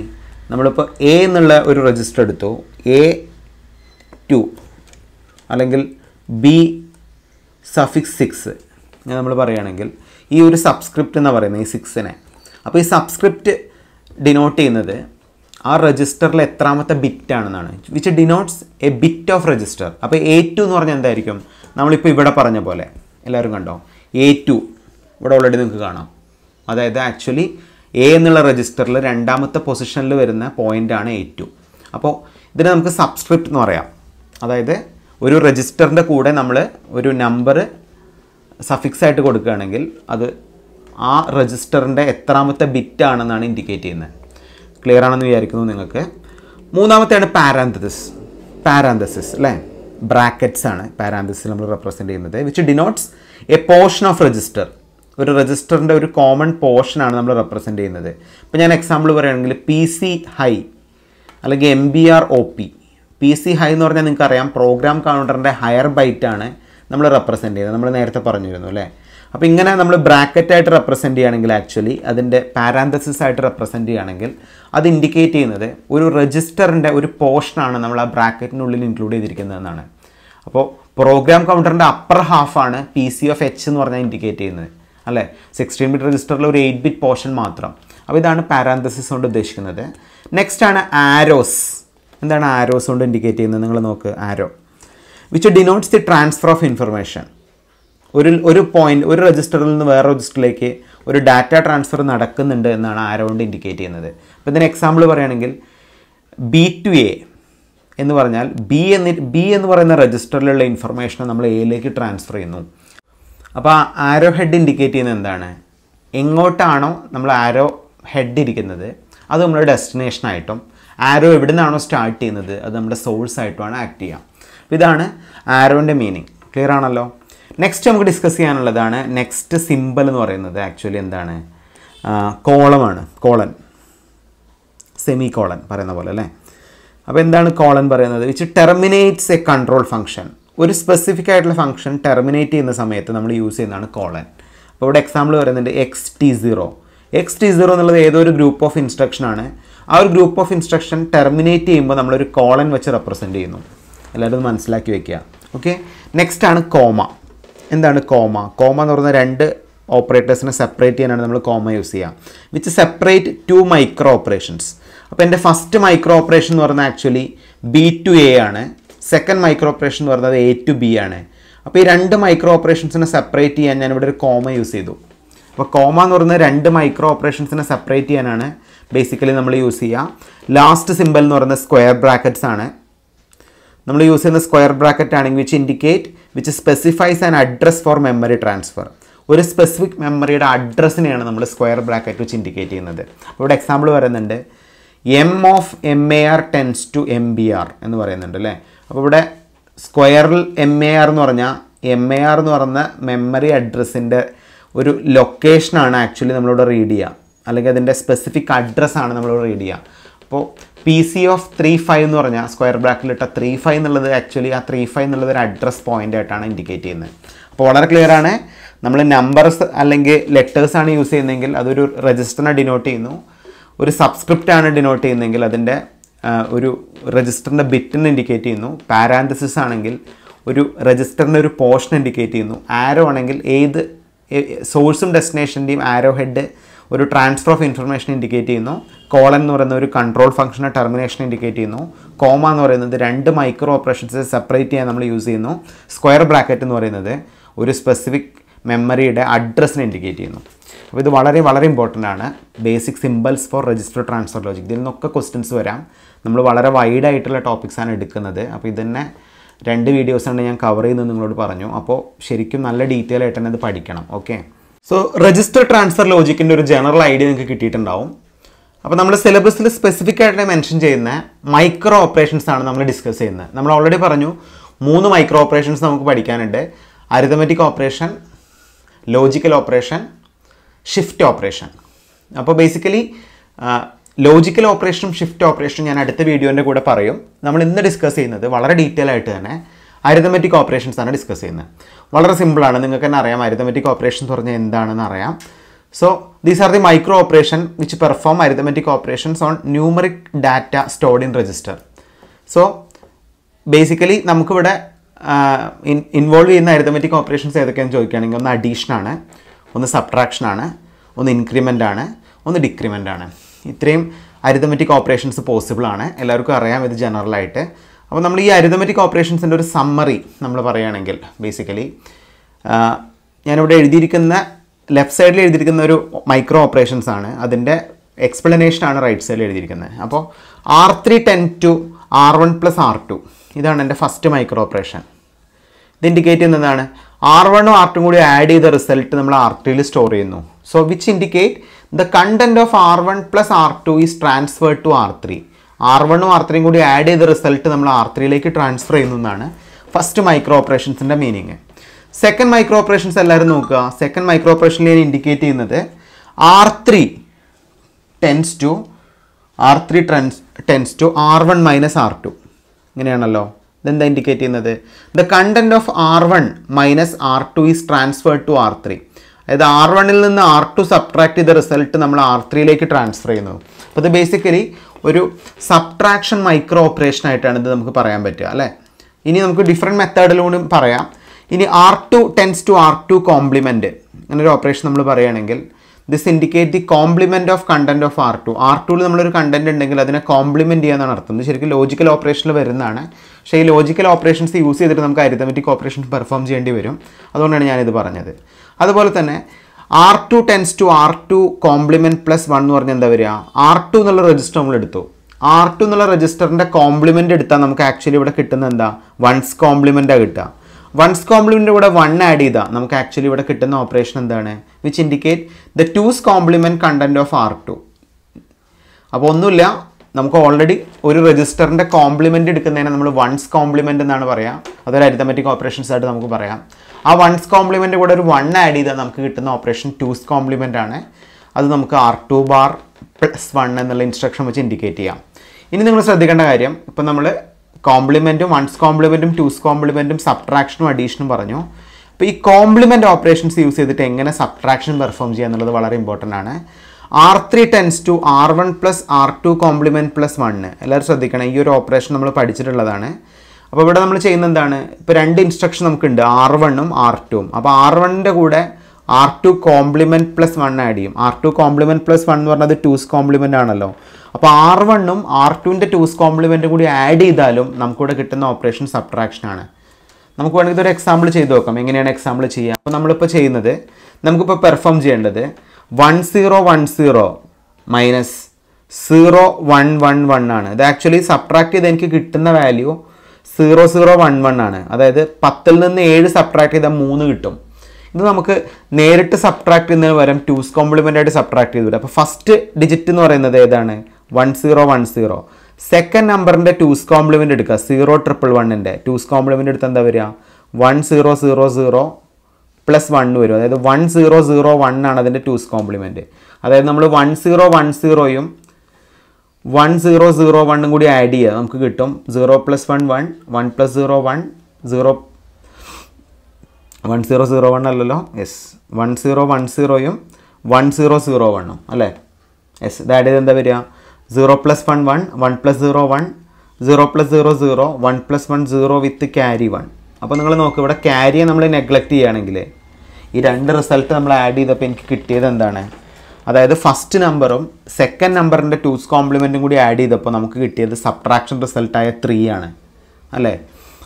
നമ്മളിപ്പോൾ എ എന്നുള്ള ഒരു രജിസ്റ്റർ എടുത്തു എ ടു അല്ലെങ്കിൽ ബി സഫിക്സ് സിക്സ് ഞാൻ നമ്മൾ പറയുകയാണെങ്കിൽ ഈ ഒരു സബ്സ്ക്രിപ്റ്റ് എന്ന് പറയുന്നത് ഈ സിക്സിനെ അപ്പോൾ ഈ സബ്സ്ക്രിപ്റ്റ് ഡിനോട്ട് ചെയ്യുന്നത് ആ രജിസ്റ്ററിൽ എത്രാമത്തെ ബിറ്റാണെന്നാണ് which denotes a bit of register അപ്പോൾ എ ടു എന്ന് പറഞ്ഞാൽ എന്തായിരിക്കും നമ്മളിപ്പോൾ ഇവിടെ പറഞ്ഞ പോലെ എല്ലാവരും കണ്ടോ എ ടു ഇവിടെ ഓൾറെഡി നിങ്ങൾക്ക് കാണാം അതായത് ആക്ച്വലി എ എന്നുള്ള രജിസ്റ്ററിൽ രണ്ടാമത്തെ പൊസിഷനിൽ വരുന്ന പോയിൻ്റാണ് എ ടു അപ്പോൾ ഇതിനെ നമുക്ക് സബ്സ്ക്രിപ്റ്റ് എന്ന് പറയാം അതായത് ഒരു രജിസ്റ്ററിൻ്റെ കൂടെ നമ്മൾ ഒരു നമ്പർ സഫിക്സ് ആയിട്ട് കൊടുക്കുകയാണെങ്കിൽ അത് ആ രജിസ്റ്ററിൻ്റെ എത്രാമത്തെ ബിറ്റ് ആണെന്നാണ് ഇൻഡിക്കേറ്റ് ചെയ്യുന്നത് ക്ലിയർ ആണെന്ന് വിചാരിക്കുന്നു നിങ്ങൾക്ക് മൂന്നാമത്തെയാണ് പാരാന്തസിസ് പാരാന്തസിസ് അല്ലേ ബ്രാക്കറ്റ്സ് ആണ് പാരാമ്പിസിൽ നമ്മൾ റെപ്രസെൻ്റ് ചെയ്യുന്നത് which denotes a portion of register ഒരു രജിസ്റ്ററിൻ്റെ ഒരു കോമൺ പോർഷനാണ് നമ്മൾ റെപ്രസെൻ്റ് ചെയ്യുന്നത് ഇപ്പോൾ ഞാൻ എക്സാമ്പിൾ പറയുകയാണെങ്കിൽ പി സി ഹൈ അല്ലെങ്കിൽ M B R O P P C high എന്ന് പറഞ്ഞാൽ നിങ്ങൾക്കറിയാം പ്രോഗ്രാം കൗണ്ടറിൻ്റെ ഹയർ ബൈറ്റ് ആണ് നമ്മൾ റെപ്രസെൻ്റ് ചെയ്യുന്നത് നമ്മൾ നേരത്തെ പറഞ്ഞിരുന്നു അല്ലേ അപ്പോൾ ഇങ്ങനെ നമ്മൾ ബ്രാക്കറ്റായിട്ട് റെപ്രസെൻ്റ് ചെയ്യുകയാണെങ്കിൽ ആക്ച്വലി അതിൻ്റെ പാരാന്തസിസ് ആയിട്ട് റെപ്രസെൻ്റ് ചെയ്യുകയാണെങ്കിൽ അത് ഇൻഡിക്കേറ്റ് ചെയ്യുന്നത് ഒരു രജിസ്റ്ററിൻ്റെ ഒരു പോർഷനാണ് നമ്മൾ ആ ബ്രാക്കറ്റിനുള്ളിൽ ഇൻക്ലൂഡ് ചെയ്തിരിക്കുന്നതെന്നാണ് അപ്പോൾ പ്രോഗ്രാം കൗണ്ടറിൻ്റെ അപ്പർ ഹാഫാണ് പി സി ഓഫ് എച്ച് എന്ന് പറഞ്ഞാൽ ഇൻഡിക്കേറ്റ് ചെയ്യുന്നത് അല്ലേ സിക്സ്റ്റീൻ ബിറ്റ് രജിസ്റ്ററിൽ ഒരു എയ്റ്റ് ബിറ്റ് പോർഷൻ മാത്രം അപ്പോൾ ഇതാണ് പാരാന്തസിസ് കൊണ്ട് ഉദ്ദേശിക്കുന്നത് നെക്സ്റ്റ് ആണ് ആരോസ് എന്താണ് ആരോസ് കൊണ്ട് ഇൻഡിക്കേറ്റ് ചെയ്യുന്നത് നിങ്ങൾ നോക്ക് arrow which denotes the transfer of information ഒരു ഒരു പോയിന്റ് ഒരു രജിസ്റ്ററിൽ നിന്ന് വേറെ രജിസ്റ്ററിലേക്ക് ഒരു ഡാറ്റ ട്രാൻസ്ഫർ നടക്കുന്നുണ്ട് എന്നാണ് ആരോ കൊണ്ട് ഇൻഡിക്കേറ്റ് ചെയ്യുന്നത് അപ്പോൾ ഇതിന് എക്സാമ്പിൾ പറയുകയാണെങ്കിൽ ബി ടു എ എന്ന് പറഞ്ഞാൽ ബി എന്ന് ബി എന്ന് പറയുന്ന രജിസ്റ്ററിലുള്ള ഇൻഫർമേഷനെ നമ്മൾ എയിലേക്ക് ട്രാൻസ്ഫർ ചെയ്യുന്നു അപ്പോൾ ആ ആരോ ഹെഡ് ഇൻഡിക്കേറ്റ് ചെയ്യുന്നത് എന്താണ് എങ്ങോട്ടാണോ നമ്മൾ ആരോ ഹെഡ് ഇരിക്കുന്നത് അത് നമ്മുടെ ഡെസ്റ്റിനേഷനായിട്ടും ആരോ എവിടെ നിന്നാണോ സ്റ്റാർട്ട് ചെയ്യുന്നത് അത് നമ്മുടെ സോഴ്സ് ആയിട്ടുമാണ് ആക്ട് ചെയ്യുക അപ്പോൾ ഇതാണ് ആരോൻ്റെ മീനിങ് ക്ലിയർ ആണല്ലോ നെക്സ്റ്റ് നമുക്ക് ഡിസ്കസ് ചെയ്യാനുള്ളതാണ് നെക്സ്റ്റ് സിമ്പിൾ എന്ന് പറയുന്നത് ആക്ച്വലി എന്താണ് കോളമാണ് കോളൻ സെമി കോളൻ പറയുന്ന പോലെ അല്ലേ അപ്പോൾ എന്താണ് കോളൻ പറയുന്നത് which terminates a control function ഒരു സ്പെസിഫിക് ആയിട്ടുള്ള ഫംഗ്ഷൻ ടെർമിനേറ്റ് ചെയ്യുന്ന സമയത്ത് നമ്മൾ യൂസ് ചെയ്യുന്നതാണ് കോളൻ അപ്പോൾ ഇവിടെ എക്സാമ്പിൾ പറയുന്നുണ്ട് X T zero X T zero എന്നുള്ളത് ഏതോ ഒരു ഗ്രൂപ്പ് ഓഫ് ഇൻസ്ട്രക്ഷനാണ് ആ ഒരു ഗ്രൂപ്പ് ഓഫ് ഇൻസ്ട്രക്ഷൻ ടെർമിനേറ്റ് ചെയ്യുമ്പോൾ നമ്മളൊരു കോളൻ വെച്ച് റെപ്രസെൻറ്റ് ചെയ്യുന്നു എല്ലാവരും മനസ്സിലാക്കി വയ്ക്കുക ഓക്കെ നെക്സ്റ്റ് ആണ് കോമ എന്താണ് കോമ കോമ എന്ന് പറഞ്ഞാൽ രണ്ട് ഓപ്പറേറ്റേഴ്സിനെ സെപ്പറേറ്റ് ചെയ്യാനാണ് നമ്മൾ കോമ യൂസ് ചെയ്യുക which separate two micro operations അപ്പോൾ എൻ്റെ ഫസ്റ്റ് മൈക്രോ ഓപ്പറേഷൻ എന്ന് പറഞ്ഞാൽ ആക്ച്വലി ബി ടു എ ആണ് സെക്കൻഡ് മൈക്രോ ഓപ്പറേഷൻ എന്ന് പറയുന്നത് എ ടു ബി ആണ് അപ്പോൾ ഈ രണ്ട് മൈക്രോ ഓപ്പറേഷൻസിനെ സെപ്പറേറ്റ് ചെയ്യാൻ ഞാൻ ഇവിടെ ഒരു കോമ യൂസ് ചെയ്തു അപ്പോൾ കോമ എന്ന് പറയുന്നത് രണ്ട് മൈക്രോ ഓപ്പറേഷൻസിനെ സെപ്പറേറ്റ് ചെയ്യാനാണ് ബേസിക്കലി നമ്മൾ യൂസ് ചെയ്യുക ലാസ്റ്റ് സിമ്പിൾ എന്ന് പറയുന്നത് സ്ക്വയർ ബ്രാക്കറ്റ്സ് ആണ് നമ്മൾ യൂസ് ചെയ്യുന്ന സ്ക്വയർ ബ്രാക്കറ്റ് ആണെങ്കിൽ which indicate which specifies an address for memory transfer ഒരു സ്പെസിഫിക് മെമ്മറിയുടെ അഡ്രസ്സിനെയാണ് നമ്മൾ സ്ക്വയർ ബ്രാക്കറ്റ് വെച്ച് ഇൻഡിക്കേറ്റ് ചെയ്യുന്നത് ഇവിടെ എക്സാമ്പിൾ പറയുന്നുണ്ട് M of M A R tends to M B R എന്ന് പറയുന്നുണ്ട് അല്ലേ അപ്പോൾ ഇവിടെ സ്ക്വയറിൽ എം എ ആർ എന്ന് പറഞ്ഞാൽ എം എ ആർ എന്ന് പറയുന്ന മെമ്മറി അഡ്രസ്സിൻ്റെ ഒരു ലൊക്കേഷനാണ് ആക്ച്വലി നമ്മളിവിടെ റീഡ് ചെയ്യുക അല്ലെങ്കിൽ അതിൻ്റെ സ്പെസിഫിക് അഡ്രസ്സാണ് നമ്മളിവിടെ റീഡ് ചെയ്യുക അപ്പോൾ P C of three five എന്ന് പറഞ്ഞാൽ സ്ക്വയർ ഇട്ട ത്രീ ഫൈവ് എന്നുള്ളത് ആക്ച്വലി ആ ത്രീ ഫൈവ് എന്നുള്ളത് ഒരു അഡ്രസ് പോയിൻ്റ് ആയിട്ടാണ് ഇൻഡിക്കേറ്റ് ചെയ്യുന്നത് അപ്പോൾ വളരെ ക്ലിയർ ആണ് നമ്മൾ നമ്പേഴ്സ് അല്ലെങ്കിൽ ലെറ്റേഴ്സാണ് യൂസ് ചെയ്യുന്നതെങ്കിൽ അതൊരു രജിസ്റ്ററിനെ ഡിനോട്ട് ചെയ്യുന്നു ഒരു സബ്സ്ക്രിപ്റ്റാണ് ഡിനോട്ട് ചെയ്യുന്നതെങ്കിൽ അതിൻ്റെ ഒരു രജിസ്റ്ററിൻ്റെ ബിറ്റിന് ഇൻഡിക്കേറ്റ് ചെയ്യുന്നു പാരാന്തസിസ് ആണെങ്കിൽ ഒരു രജിസ്റ്ററിൻ്റെ ഒരു പോർഷൻ ഇൻഡിക്കേറ്റ് ചെയ്യുന്നു ആരോ ആണെങ്കിൽ ഏത് സോഴ്സും ഡെസ്റ്റിനേഷൻ്റെയും ആരോ ഹെഡ് ഒരു ട്രാൻസ്ഫർ ഓഫ് ഇൻഫർമേഷൻ ഇൻഡിക്കേറ്റ് ചെയ്യുന്നു കോളൻ എന്ന് പറയുന്ന ഒരു കൺട്രോൾ ഫംഗ്ഷനെ ടെർമിനേഷൻ ഇൻഡിക്കേറ്റ് ചെയ്യുന്നു കോമ എന്ന് പറയുന്നത് രണ്ട് മൈക്രോ ഓപ്പറേഷൻസ് സെപ്പറേറ്റ് ചെയ്യാൻ നമ്മൾ യൂസ് ചെയ്യുന്നു സ്ക്വയർ ബ്രാക്കറ്റ് എന്ന് പറയുന്നത് ഒരു സ്പെസിഫിക് മെമ്മറിയുടെ അഡ്രസ്സിനെ ഇൻഡിക്കേറ്റ് ചെയ്യുന്നു അപ്പോൾ ഇത് വളരെ വളരെ ഇമ്പോർട്ടൻ്റ് ആണ് basic symbols for register transfer logic ഇതിൽ നിന്നൊക്കെ ക്വസ്റ്റ്യൻസ് വരാം നമ്മൾ വളരെ വൈഡ് ആയിട്ടുള്ള ടോപ്പിക്സാണ് എടുക്കുന്നത് അപ്പോൾ ഇതന്നെ രണ്ട് വീഡിയോസാണ് ഞാൻ കവർ ചെയ്യുന്നത് നിങ്ങളോട് പറഞ്ഞു അപ്പോൾ ശരിക്കും നല്ല ഡീറ്റെയിൽ ആയിട്ട് തന്നെ അത് പഠിക്കണം ഓക്കെ സോ രജിസ്റ്റർ ട്രാൻസ്ഫർ ലോജിക്കിൻ്റെ ഒരു ജനറൽ ഐഡിയ നിങ്ങൾക്ക് കിട്ടിയിട്ടുണ്ടാവും അപ്പോൾ നമ്മൾ സിലബസിൽ സ്പെസിഫിക് ആയിട്ട് മെൻഷൻ ചെയ്യുന്ന മൈക്രോ ഓപ്പറേഷൻസ് ആണ് നമ്മൾ ഡിസ്കസ് ചെയ്യുന്നത് നമ്മൾ ഓൾറെഡി പറഞ്ഞു മൂന്ന് മൈക്രോ ഓപ്പറേഷൻസ് നമുക്ക് പഠിക്കാനുണ്ട് arithmetic operation logical operation shift operation അപ്പോൾ ബേസിക്കലി ലോജിക്കൽ ഓപ്പറേഷനും ഷിഫ്റ്റ് ഓപ്പറേഷനും ഞാൻ അടുത്ത വീഡിയോൻ്റെ കൂടെ പറയും നമ്മൾ ഇന്ന് ഡിസ്കസ് ചെയ്യുന്നത് വളരെ ഡീറ്റെയിൽ ആയിട്ട് തന്നെ അരിതമെറ്റിക് ഓപ്പറേഷൻസ് ആണ് ഡിസ്കസ് ചെയ്യുന്നത് വളരെ സിമ്പിളാണ് നിങ്ങൾക്ക് തന്നെ അറിയാം അരിതമെറ്റിക് ഓപ്പറേഷൻ എന്ന് പറഞ്ഞാൽ എന്താണെന്ന് അറിയാം so these are the micro operation which perform arithmetic operations on numeric data stored in register so basically നമുക്കിവിടെ ഇൻവോൾവ് ചെയ്യുന്ന അരിതമെറ്റിക് ഓപ്പറേഷൻസ് ഏതൊക്കെയാണെന്ന് ചോദിക്കുകയാണെങ്കിൽ ഒന്ന് അഡീഷൻ ആണ് ഒന്ന് സബ്ട്രാക്ഷൻ ആണ് ഒന്ന് ഇൻക്രിമെൻ്റ് ആണ് ഒന്ന് ഡിക്രിമെൻ്റ് ആണ് ഇത്രയും അരിതമെറ്റിക് ഓപ്പറേഷൻസ് പോസിബിൾ ആണ് എല്ലാവർക്കും അറിയാം ഇത് ജനറലായിട്ട് അപ്പോൾ നമ്മൾ ഈ അരിതമെറ്റിക് ഓപ്പറേഷൻസിൻ്റെ ഒരു സമ്മറി നമ്മൾ പറയുകയാണെങ്കിൽ ബേസിക്കലി ഞാനിവിടെ എഴുതിയിരിക്കുന്ന ലെഫ്റ്റ് സൈഡിൽ എഴുതിയിരിക്കുന്ന ഒരു മൈക്രോ ഓപ്പറേഷൻസ് ആണ് അതിൻ്റെ എക്സ്പ്ലനേഷനാണ് റൈറ്റ് സൈഡിൽ എഴുതിയിരിക്കുന്നത് അപ്പോൾ R three ten to R one plus R two ഇതാണ് എൻ്റെ ഫസ്റ്റ് മൈക്രോ ഓപ്പറേഷൻ ഇത് ഇൻഡിക്കേറ്റ് ചെയ്യുന്നതാണ് ആർ വണ്ണും ആർ ടും കൂടി ആഡ് ചെയ്ത റിസൾട്ട് നമ്മൾ ആർ ടുവിൽ സ്റ്റോർ ചെയ്യുന്നു so which indicate the content of R one plus R two is transfer to R three R വണ്ണും ആർ ത്രീയും കൂടി ആഡ് ചെയ്ത റിസൾട്ട് നമ്മൾ ആർ ത്രീയിലേക്ക് ട്രാൻസ്ഫർ ചെയ്യുന്നതാണ് ഫസ്റ്റ് മൈക്രോ ഓപ്പറേഷൻസിൻ്റെ മീനിങ് സെക്കൻഡ് മൈക്രോ ഓപ്പറേഷൻസ് എല്ലാവരും നോക്കുക സെക്കൻഡ് മൈക്രോ ഓപ്പറേഷനിൽ ഞാൻ ഇൻഡിക്കേറ്റ് ചെയ്യുന്നത് R three tends to R three trans tends to R one minus R two ഇങ്ങനെയാണല്ലോ ഇതെന്താ ഇൻഡിക്കേറ്റ് ചെയ്യുന്നത് the content of R one minus R two is transferred to R three അതായത് R വണ്ണിൽ നിന്ന് R two subtract ചെയ്ത result നമ്മൾ R ത്രീയിലേക്ക് transfer ചെയ്യുന്നു അപ്പോൾ ഇത് ബേസിക്കലി ഒരു സബ്ട്രാക്ഷൻ മൈക്രോ ഓപ്പറേഷൻ ആയിട്ടാണ് ഇത് നമുക്ക് പറയാൻ പറ്റുക അല്ലേ ഇനി നമുക്ക് ഡിഫറെൻറ്റ് മെത്തേഡിലൂടെ പറയാം ഇനി R two tends to R two complement അങ്ങനെ ഒരു ഓപ്പറേഷൻ നമ്മൾ പറയുകയാണെങ്കിൽ this indicate the complement of content of R two R ടുവിൽ നമ്മളൊരു കണ്ടൻറ്റ് ഉണ്ടെങ്കിൽ അതിനെ കോംപ്ലിമെൻറ്റ് ചെയ്യാനാണ് അർത്ഥം ശരിക്കും ലോജിക്കൽ ഓപ്പറേഷനിൽ വരുന്നതാണ് പക്ഷേ ഈ ലോജിക്കൽ ഓപ്പറേഷൻസ് യൂസ് ചെയ്തിട്ട് നമുക്ക് അരിതമെറ്റിക് ഓപ്പറേഷൻസ് പെർഫോം ചെയ്യേണ്ടി വരും അതുകൊണ്ടാണ് ഞാനിത് പറഞ്ഞത് അതുപോലെ തന്നെ R two tends to R two complement plus one എന്ന് പറഞ്ഞാൽ എന്താ വരിക ആർ ടു എന്നുള്ള രജിസ്റ്റർ നമ്മൾ എടുത്തു ആർ ടു എന്നുള്ള രജിസ്റ്ററിൻ്റെ കോംപ്ലിമെൻ്റ് എടുത്താൽ നമുക്ക് ആക്ച്വലി ഇവിടെ കിട്ടുന്ന എന്താ വൺസ് കോംപ്ലിമെൻറ്റാണ് കിട്ടുക വൺസ് കോംപ്ലിമെൻ്റ് കൂടെ വൺ ആഡ് ചെയ്താൽ നമുക്ക് ആക്ച്വലി ഇവിടെ കിട്ടുന്ന ഓപ്പറേഷൻ എന്താണ് which indicate the two's complement content of R two അപ്പോൾ ഒന്നുമില്ല നമുക്ക് ഓൾറെഡി ഒരു രജിസ്റ്ററിൻ്റെ കോംപ്ലിമെൻ്റ് എടുക്കുന്നതിനെ നമ്മൾ വൺസ് കോംപ്ലിമെൻ്റ് എന്നാണ് പറയുക അതൊരു അരിത്തമെറ്റിക് ഓപ്പറേഷൻസ് ആയിട്ട് നമുക്ക് പറയാം ആ വൺസ് കോംപ്ലിമെൻ്റ് കൂടെ ഒരു വൺ ആഡ് ചെയ്താൽ നമുക്ക് കിട്ടുന്ന ഓപ്പറേഷൻ ടൂസ് കോംപ്ലിമെൻ്റ് ആണ് അത് നമുക്ക് R two bar plus one എന്നുള്ള ഇൻസ്ട്രക്ഷൻ വെച്ച് ഇൻഡിക്കേറ്റ് ചെയ്യാം ഇനി നിങ്ങൾ ശ്രദ്ധിക്കേണ്ട കാര്യം ഇപ്പം നമ്മൾ കോംപ്ലിമെൻറ്റും വൺസ് കോംപ്ലിമെൻറ്റും ടൂസ് കോംപ്ലിമെൻറ്റും സബ്ട്രാക്ഷനും അഡീഷനും പറഞ്ഞു അപ്പോൾ ഈ കോംപ്ലിമെൻറ്റ് ഓപ്പറേഷൻസ് യൂസ് ചെയ്തിട്ട് എങ്ങനെ സബ്ട്രാക്ഷൻ പെർഫോം ചെയ്യുക എന്നുള്ളത് വളരെ ഇമ്പോർട്ടൻ്റ് ആണ് R three tends to R one plus R two complement plus one എല്ലാവരും ശ്രദ്ധിക്കണം ഈ ഒരു ഓപ്പറേഷൻ നമ്മൾ പഠിച്ചിട്ടുള്ളതാണ് അപ്പോൾ ഇവിടെ നമ്മൾ ചെയ്യുന്ന എന്താണ് ഇപ്പോൾ രണ്ട് ഇൻസ്ട്രക്ഷൻ നമുക്കുണ്ട് ആർ വണ്ണും ആർ ടുവും അപ്പോൾ ആർ വണ്ണിൻ്റെ കൂടെ R two complement plus one add ചെയ്യും R two complement plus one എന്ന് പറഞ്ഞത് ടൂസ് കോംപ്ലിമെൻ്റ് ആണല്ലോ അപ്പോൾ ആർ വണ്ണും ആർ ടുവിൻ്റെ ടൂസ് കോംപ്ലിമെൻറ്റും കൂടി ആഡ് ചെയ്താലും നമുക്കിവിടെ കിട്ടുന്ന ഓപ്പറേഷൻ സബ്ട്രാക്ഷനാണ് നമുക്ക് വേണമെങ്കിൽ ഒരു എക്സാമ്പിൾ ചെയ്ത് നോക്കാം എങ്ങനെയാണ് എക്സാമ്പിൾ ചെയ്യുക അപ്പോൾ നമ്മളിപ്പോൾ ചെയ്യുന്നത് നമുക്കിപ്പോൾ പെർഫോം ചെയ്യേണ്ടത് one zero one zero minus zero one one one ആണ് ഇത് ആക്ച്വലി സബ്ട്രാക്ട് ചെയ്ത് എനിക്ക് കിട്ടുന്ന value zero zero one one ആണ് അതായത് പത്തിൽ നിന്ന് ഏഴ് സബ്ട്രാക്ട് ചെയ്താൽ മൂന്ന് കിട്ടും ഇത് നമുക്ക് നേരിട്ട് സബ്ട്രാക്ട് ചെയ്യുന്നതിന് പകരം ടൂസ് കോംപ്ലിമെൻ്റ് ആയിട്ട് സബ്ട്രാക്ട് ചെയ്തുകൂടെ അപ്പോൾ ഫസ്റ്റ് ഡിജിറ്റ് എന്ന് പറയുന്നത് ഏതാണ് one zero one zero second നമ്പറിൻ്റെ ടൂസ് കോംപ്ലിമെൻ്റ് എടുക്കുക സീറോ ട്രിപ്പിൾ വണ്ണിൻ്റെ ടൂസ് കോംപ്ലിമെൻ്റ് എടുത്താൽ എന്താ വരിക one zero zero zero plus one വരും അതായത് വൺ സീറോ സീറോ വൺ ആണ് അതിൻ്റെ ടൂസ് കോംപ്ലിമെൻറ്റ് അതായത് നമ്മൾ വൺ സീറോ വൺ സീറോയും വൺ സീറോ സീറോ വണ്ണും കൂടി ആഡ് ചെയ്യുക നമുക്ക് കിട്ടും zero plus one one one plus zero one zero one zero zero one അല്ലല്ലോ യെസ് വൺ സീറോ വൺ സീറോയും വൺ സീറോ സീറോ വണ്ണും അല്ലേ യെസ് ഇത് ആഡ് ചെയ്ത് എന്താ വരിക zero plus 1 one 1 plus 0 one 0 plus zero zero 1 plus one zero with carry one അപ്പോൾ നിങ്ങൾ നോക്കുക ഇവിടെ ക്യാരിയെ നമ്മൾ നെഗ്ലക്റ്റ് ചെയ്യുകയാണെങ്കിൽ ഈ രണ്ട് റിസൾട്ട് നമ്മൾ ആഡ് ചെയ്തപ്പോൾ എനിക്ക് കിട്ടിയത് എന്താണ് അതായത് ഫസ്റ്റ് നമ്പറും സെക്കൻഡ് നമ്പറിൻ്റെ ടൂസ് കോംപ്ലിമെൻറ്റും കൂടി ആഡ് ചെയ്തപ്പോൾ നമുക്ക് കിട്ടിയത് സബ്ട്രാക്ഷൻ റിസൾട്ടായ ത്രീ ആണ് അല്ലേ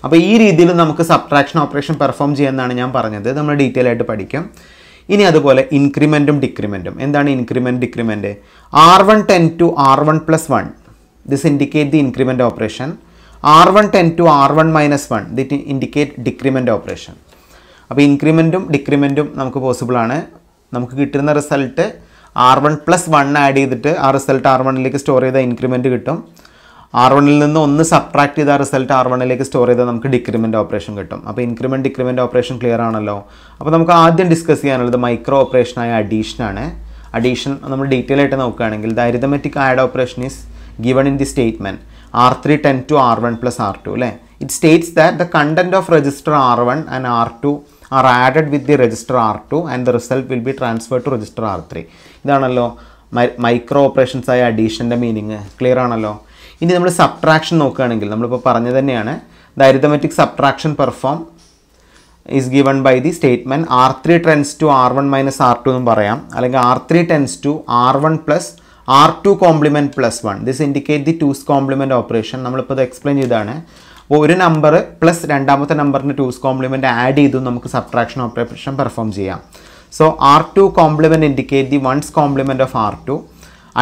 അപ്പോൾ ഈ രീതിയിൽ നമുക്ക് സബ്ട്രാക്ഷൻ ഓപ്പറേഷൻ പെർഫോം ചെയ്യാമെന്നാണ് ഞാൻ പറഞ്ഞത് നമ്മൾ ഡീറ്റെയിൽ ആയിട്ട് പഠിക്കും ഇനി അതുപോലെ ഇൻക്രിമെൻറ്റും ഡിക്രിമെൻറ്റും എന്താണ് increment decrement R1 10 to R1 plus 1. This indicate the increment operation. R1 10 to R1 minus 1. That indicate decrement operation. അപ്പോൾ ഇൻക്രിമെൻറ്റും ഡിക്രിമെൻറ്റും നമുക്ക് പോസിബിളാണ് നമുക്ക് കിട്ടുന്ന result R one plus one add ചെയ്തിട്ട് ആ റിസൾട്ട് ആർ വണ്ണിലേക്ക് സ്റ്റോർ ചെയ്ത ഇൻക്രിമെൻറ്റ് കിട്ടും ആർ വണ്ണിൽ നിന്ന് ഒന്ന് സബ്ട്രാക്ട് ചെയ്ത റിസൾട്ട് ആർ വണ്ണിലേക്ക് സ്റ്റോർ ചെയ്താൽ നമുക്ക് ഡിക്രിമെൻ്റ് ഓപ്പറേഷൻ കിട്ടും അപ്പോൾ ഇൻക്രിമെൻറ്റ് ഡിക്രിമെൻറ്റ് ഓപ്പറേഷൻ ക്ലിയർ ആണല്ലോ അപ്പോൾ നമുക്ക് ആദ്യം ഡിസ്കസ് ചെയ്യാനുള്ളത് മൈക്രോ ഓപ്പറേഷനായ അഡീഷനാണ് അഡീഷൻ നമ്മൾ ഡീറ്റെയിൽ ആയിട്ട് നോക്കുകയാണെങ്കിൽ the arithmetic add operation is given in the statement R three ten to R one plus R two അല്ലേ it states that the content of register R one and R two are added with the register R two and the result will be transfer to register R three ഇതാണല്ലോ micro operations ആയ അഡീഷൻ്റെ meaning clear ആണല്ലോ ഇനി നമ്മൾ subtraction നോക്കുകയാണെങ്കിൽ നമ്മളിപ്പോൾ പറഞ്ഞു തന്നെയാണ് the arithmetic subtraction perform is given by the statement R three tends to R one minus R two എന്ന് പറയാം അല്ലെങ്കിൽ R three tends to R one plus R two complement plus one this indicate the two's complement operation നമ്മളിപ്പോൾ ഇത് explain ചെയ്താണ് അപ്പോൾ ഒരു number plus രണ്ടാമത്തെ നമ്പറിൻ്റെ ടൂസ് കോംപ്ലിമെൻറ്റ് ആഡ് ചെയ്തു നമുക്ക് സബ്ട്രാക്ഷൻ ഓപ്പറേഷൻ പെർഫോം ചെയ്യാം so R two complement indicate the one's complement of R two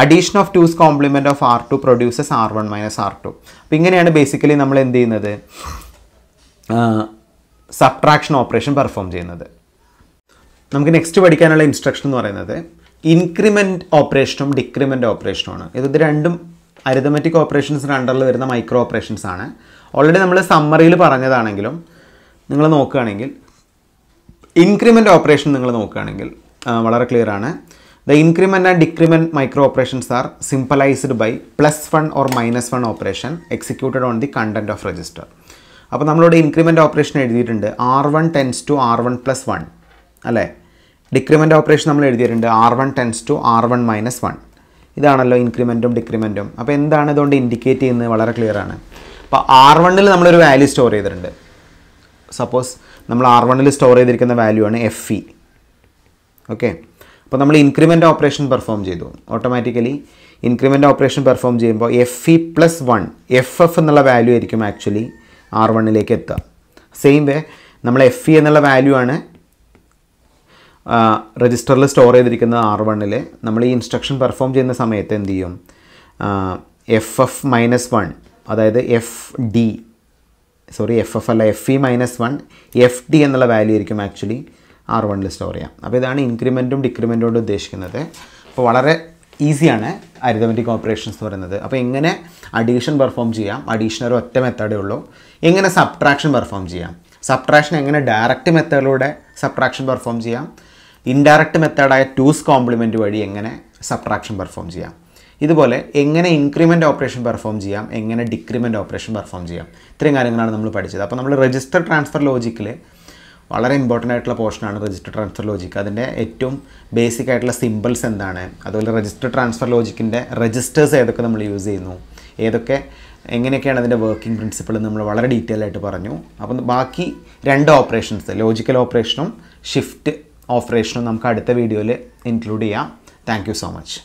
addition of two's complement of R two produces R one minus R two അപ്പോൾ ഇങ്ങനെയാണ് basically നമ്മൾ എന്ത് ചെയ്യുന്നത് subtraction operation perform ചെയ്യുന്നത് നമുക്ക് next പഠിക്കാനുള്ള instruction എന്ന് പറയുന്നത് ഇൻക്രിമെൻറ്റ് ഓപ്പറേഷനും ഡിക്രിമെൻ്റ് ഓപ്പറേഷനുമാണ് ഇത് രണ്ടും അരിതമെറ്റിക് ഓപ്പറേഷൻസിന് അണ്ടറിൽ വരുന്ന മൈക്രോ ഓപ്പറേഷൻസ് ആണ് ഓൾറെഡി നമ്മൾ സമ്മറിയിൽ പറഞ്ഞതാണെങ്കിലും നിങ്ങൾ നോക്കുകയാണെങ്കിൽ ഇൻക്രിമെൻ്റ് ഓപ്പറേഷൻ നിങ്ങൾ നോക്കുകയാണെങ്കിൽ വളരെ ക്ലിയർ ആണ് the increment and decrement micro operations are simplified by plus one or minus one operation executed on the content of register അപ്പോൾ നമ്മളിവിടെ ഇൻക്രിമെൻ്റ് ഓപ്പറേഷൻ എഴുതിയിട്ടുണ്ട് R one tends to R one plus one അല്ലേ decrement operation നമ്മൾ എഴുതിയിട്ടുണ്ട് R one tends to R one minus one ഇതാണല്ലോ ഇൻക്രിമെൻറ്റും ഡിക്രിമെൻറ്റും അപ്പോൾ എന്താണ് ഇതുകൊണ്ട് ഇൻഡിക്കേറ്റ് ചെയ്യുന്നത് വളരെ ക്ലിയർ ആണ് അപ്പോൾ ആർ വണ്ണിൽ നമ്മളൊരു വാല്യൂ സ്റ്റോർ ചെയ്തിട്ടുണ്ട് സപ്പോസ് നമ്മൾ ആർ വണ്ണിൽ സ്റ്റോർ ചെയ്തിരിക്കുന്ന വാല്യൂ ആണ് എഫ് ഇ ഓക്കെ അപ്പോൾ നമ്മൾ ഇൻക്രിമെൻ്റ് ഓപ്പറേഷൻ പെർഫോം ചെയ്തു ഓട്ടോമാറ്റിക്കലി ഇൻക്രിമെൻ്റ് ഓപ്പറേഷൻ പെർഫോം ചെയ്യുമ്പോൾ F E plus one F F എന്നുള്ള വാല്യൂ ആയിരിക്കും ആക്ച്വലി ആർ വണ്ണിലേക്ക് എത്തുക സെയിം വേ നമ്മൾ എഫ് ഇ എന്നുള്ള വാല്യൂ ആണ് രജിസ്റ്ററിൽ സ്റ്റോർ ചെയ്തിരിക്കുന്നത് ആർ വണ്ണിൽ നമ്മൾ ഈ ഇൻസ്ട്രക്ഷൻ പെർഫോം ചെയ്യുന്ന സമയത്ത് എന്ത് ചെയ്യും എഫ് എഫ് മൈനസ് വൺ അതായത് F D sorry F F അല്ല F E minus one F D എന്നുള്ള വാല്യൂ ആയിരിക്കും ആക്ച്വലി ആർ വണ്ണിൽ സ്റ്റോർ ചെയ്യാം അപ്പോൾ ഇതാണ് ഇൻക്രിമെൻറ്റും ഡിക്രിമെൻറ്റും കൊണ്ട് ഉദ്ദേശിക്കുന്നത് അപ്പോൾ വളരെ ഈസിയാണ് അരിതമെറ്റിക് ഓപ്പറേഷൻസ് എന്ന് പറയുന്നത് അപ്പോൾ എങ്ങനെ അഡീഷൻ പെർഫോം ചെയ്യാം അഡീഷണൽ ഒറ്റ മെത്തേഡേ ഉള്ളൂ എങ്ങനെ സബ്ട്രാക്ഷൻ പെർഫോം ചെയ്യാം സബ്ട്രാക്ഷൻ എങ്ങനെ ഡയറക്റ്റ് മെത്തേഡിലൂടെ സബ്ട്രാക്ഷൻ പെർഫോം ചെയ്യാം ഇൻഡയറക്റ്റ് മെത്തേഡായ ടൂസ് കോംപ്ലിമെൻറ്റ് വഴി എങ്ങനെ സബ്ട്രാക്ഷൻ പെർഫോം ചെയ്യാം ഇതുപോലെ എങ്ങനെ ഇൻക്രിമെൻ്റ് ഓപ്പറേഷൻ പെർഫോം ചെയ്യാം എങ്ങനെ ഡിക്രിമെൻ്റ് ഓപ്പറേഷൻ പെർഫോം ചെയ്യാം ഇത്രയും കാര്യങ്ങളാണ് നമ്മൾ പഠിച്ചത് അപ്പോൾ നമ്മൾ രജിസ്റ്റർ ട്രാൻസ്ഫർ ലോജിക്കിൽ വളരെ ഇമ്പോർട്ടൻ്റ് ആയിട്ടുള്ള പോർഷനാണ് രജിസ്റ്റർ ട്രാൻസ്ഫർ ലോജിക്ക് അതിൻ്റെ ഏറ്റവും ബേസിക് ആയിട്ടുള്ള സിമ്പിൾസ് എന്താണ് അതുപോലെ രജിസ്റ്റർ ട്രാൻസ്ഫർ ലോജിക്കിൻ്റെ രജിസ്റ്റേഴ്സ് ഏതൊക്കെ നമ്മൾ യൂസ് ചെയ്യുന്നു ഏതൊക്കെ എങ്ങനെയൊക്കെയാണ് അതിൻ്റെ വർക്കിംഗ് പ്രിൻസിപ്പിൾ നമ്മൾ വളരെ ഡീറ്റെയിൽ ആയിട്ട് പറഞ്ഞു അപ്പം ബാക്കി രണ്ട് ഓപ്പറേഷൻസ് ലോജിക്കൽ ഓപ്പറേഷനും ഷിഫ്റ്റ് ഓപ്പറേഷനും നമുക്ക് അടുത്ത വീഡിയോയിൽ ഇൻക്ലൂഡ് ചെയ്യാം താങ്ക് സോ മച്ച്